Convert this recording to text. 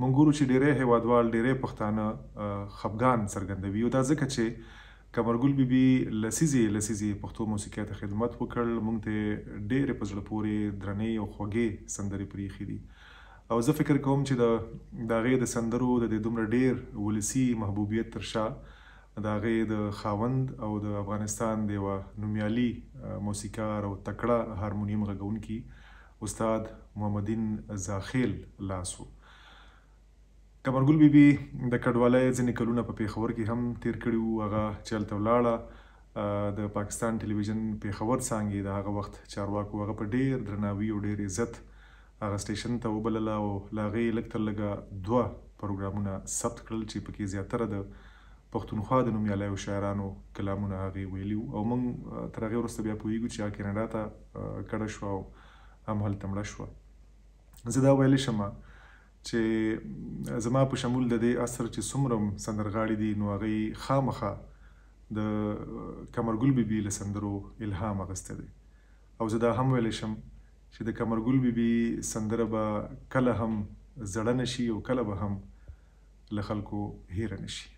مونږ ګورو چې ډېرې هوادوال ډېرې پښتانه خفغان څرګندوي او دا ځکه چې کمرګل بیبي لسیزي لسیزي پښتو موسیقي ته خدمت وکړل مونږ ته ډېر په زړه پورې درنې او خوږې سندرې پریخي دي او زه فکر کوم چې د داغې د سندرو د دومره ډېر ولسی محبوبیت ترشا د هغه د خاوند او د افغانستان د نومیالي موسیقار او تکړه هارمونیم غږونکي استاد محمدین زاخیل لاسو قمرګل بیبي د کډوالۍ ځینې کلونه په پیښور کې هم تیر کړي وو هغه چې هلته ولاړه د پاکستان ټلویزیون پیښور څانګې د هغه وخت چارواکو هغه په ډیر درناوي او ډیر عزت هغه سټیشن ته وبلله او له هغې لږ تر لږه دوه پروګرامونه ثبت کړل چې پکې زیاتره د پښتونخوا د نومیالیو شاعرانو کلامونه هغې ویلي او موږ تر هغې وروسته بیا پوهیږو چې هغه کینډا ته کډه شوه او هم هلته مړه شوه زه دا ویلی شمه چې زما په شمول د دې اثر چې څومره سندرغاړي دي نو هغه خامخه د کمرګل بیبي له سندرو الهام اخیسته دی او زه دا هم ویلی شم چې د کمرګل بیبي سندره به کله هم زړه نشي او کله به هم له خلکو هیره نشي